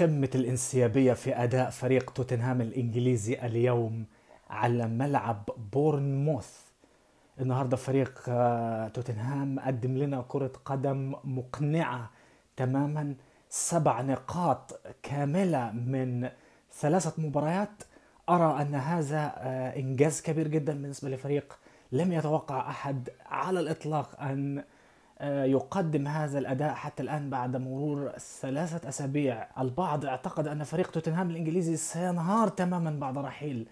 قمة الانسيابية في أداء فريق توتنهام الإنجليزي اليوم على ملعب بورنموث النهاردة فريق آه، توتنهام قدم لنا كرة قدم مقنعة تماما سبع نقاط كاملة من ثلاثة مباريات أرى أن هذا آه، إنجاز كبير جدا بالنسبة لفريق لم يتوقع أحد على الإطلاق أن آه، يقدم هذا الأداء حتى الآن بعد مرور ثلاثة أسابيع البعض اعتقد أن فريق توتنهام الإنجليزي سينهار تماما بعد رحيل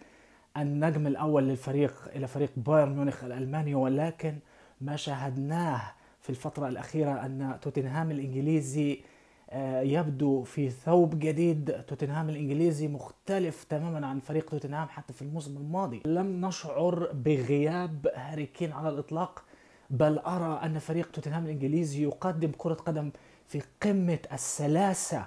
النجم الأول للفريق إلى فريق بايرن ميونخ الألماني ولكن ما شاهدناه في الفترة الأخيرة أن توتنهام الإنجليزي آه، يبدو في ثوب جديد توتنهام الإنجليزي مختلف تماما عن فريق توتنهام حتى في الموسم الماضي لم نشعر بغياب هاري كين على الإطلاق بل أرى أن فريق توتنهام الإنجليزي يقدم كرة قدم في قمة السلاسة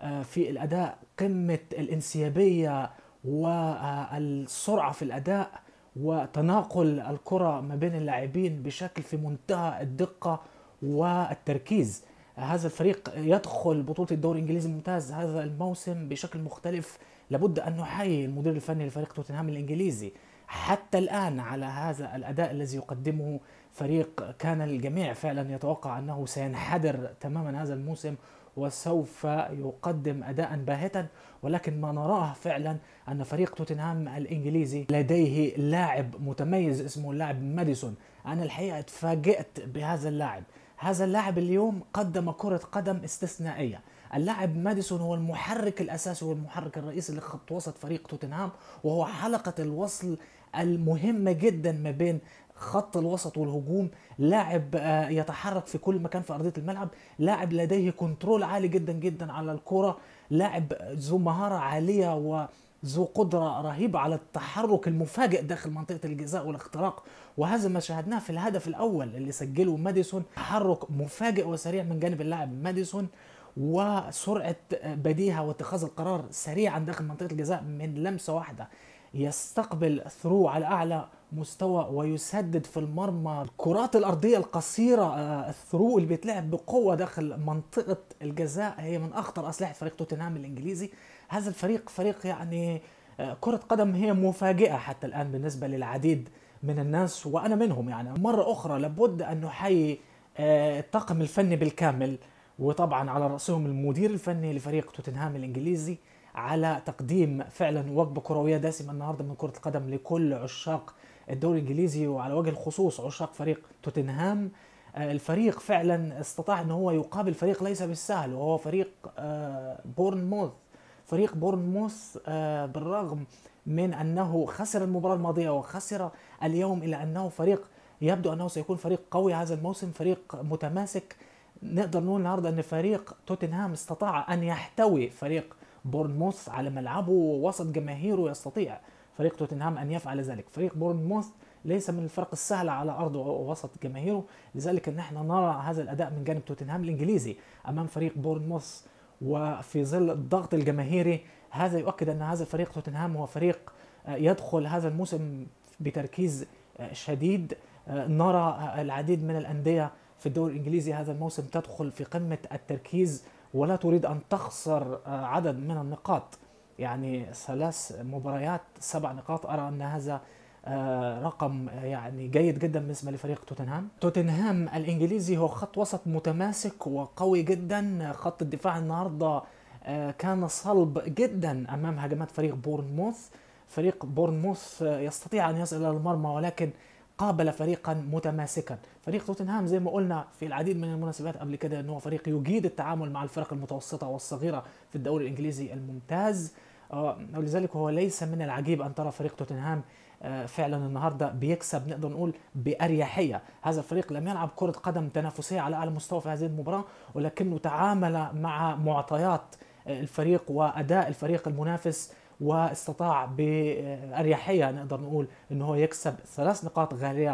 آه، في الأداء قمة الانسيابية والسرعة في الأداء وتناقل الكرة ما بين اللاعبين بشكل في منتهى الدقة والتركيز هذا الفريق يدخل بطولة الدوري الإنجليزي الممتاز هذا الموسم بشكل مختلف لابد أن نحيي المدير الفني لفريق توتنهام الإنجليزي حتى الآن على هذا الأداء الذي يقدمه فريق كان الجميع فعلا يتوقع أنه سينحدر تماما هذا الموسم وسوف يقدم أداء باهتا ولكن ما نراه فعلا أن فريق توتنهام الإنجليزي لديه لاعب متميز اسمه لاعب ماديسون أنا الحقيقة اتفاجئت بهذا اللاعب هذا اللاعب اليوم قدم كرة قدم استثنائية اللاعب ماديسون هو المحرك الاساسي والمحرك الرئيسي لخط وسط فريق توتنهام وهو حلقه الوصل المهمه جدا ما بين خط الوسط والهجوم لاعب آه، يتحرك في كل مكان في ارضيه الملعب لاعب لديه كنترول عالي جدا جدا على الكره لاعب ذو مهاره عاليه و ذو قدرة رهيبة على التحرك المفاجئ داخل منطقة الجزاء والاختراق وهذا ما شاهدناه في الهدف الأول اللي سجله ماديسون تحرك مفاجئ وسريع من جانب اللاعب ماديسون وسرعه بديهه واتخاذ القرار سريعا داخل منطقه الجزاء من لمسه واحده يستقبل ثرو على اعلى مستوى ويسدد في المرمى الكرات الارضيه القصيره الثرو آه، اللي بيتلعب بقوه داخل منطقه الجزاء هي من اخطر اسلحه فريق توتنهام الانجليزي هذا الفريق فريق يعني آه، كرة قدم هي مفاجئة حتى الآن بالنسبة للعديد من الناس وأنا منهم يعني مرة أخرى لابد أن نحيي آه، الطاقم الفني بالكامل وطبعا على رأسهم المدير الفني لفريق توتنهام الإنجليزي على تقديم فعلا وجبة كروية دسمة النهاردة من كرة القدم لكل عشاق الدوري الإنجليزي وعلى وجه الخصوص عشاق فريق توتنهام آه، الفريق فعلا استطاع ان هو يقابل فريق ليس بالسهل وهو فريق آه، بورنموث فريق بورنموث آه، بالرغم من انه خسر المباراه الماضيه وخسر اليوم الا انه فريق يبدو انه سيكون فريق قوي هذا الموسم فريق متماسك نقدر نقول النهارده ان فريق توتنهام استطاع ان يحتوي فريق بورنموث على ملعبه ووسط جماهيره يستطيع فريق توتنهام ان يفعل ذلك فريق بورنموث ليس من الفرق السهلة على أرضه ووسط جماهيره لذلك أن احنا نرى هذا الأداء من جانب توتنهام الإنجليزي أمام فريق بورنموث وفي ظل الضغط الجماهيري هذا يؤكد أن هذا فريق توتنهام هو فريق آه، يدخل هذا الموسم بتركيز آه، شديد آه، نرى العديد من الأندية في الدوري الانجليزي هذا الموسم تدخل في قمه التركيز ولا تريد ان تخسر آه، عدد من النقاط يعني ثلاث مباريات سبع نقاط ارى ان هذا آه، رقم آه، يعني جيد جدا بالنسبه لفريق توتنهام توتنهام الانجليزي هو خط وسط متماسك وقوي جدا خط الدفاع النهارده كان صلب جدا امام هجمات فريق بورنموث فريق بورنموث يستطيع ان يصل الى المرمى ولكن قابل فريقا متماسكا فريق توتنهام زي ما قلنا في العديد من المناسبات قبل كده ان هو فريق يجيد التعامل مع الفرق المتوسطه والصغيره في الدوري الانجليزي الممتاز آه، ولذلك هو ليس من العجيب ان ترى فريق توتنهام آه، فعلا النهارده بيكسب نقدر نقول باريحيه، هذا الفريق لم يلعب كره قدم تنافسيه على اعلى مستوى في هذه المباراه ولكنه تعامل مع معطيات آه، الفريق واداء الفريق المنافس واستطاع بأريحية نقدر نقول أنه هو يكسب ثلاث نقاط غالية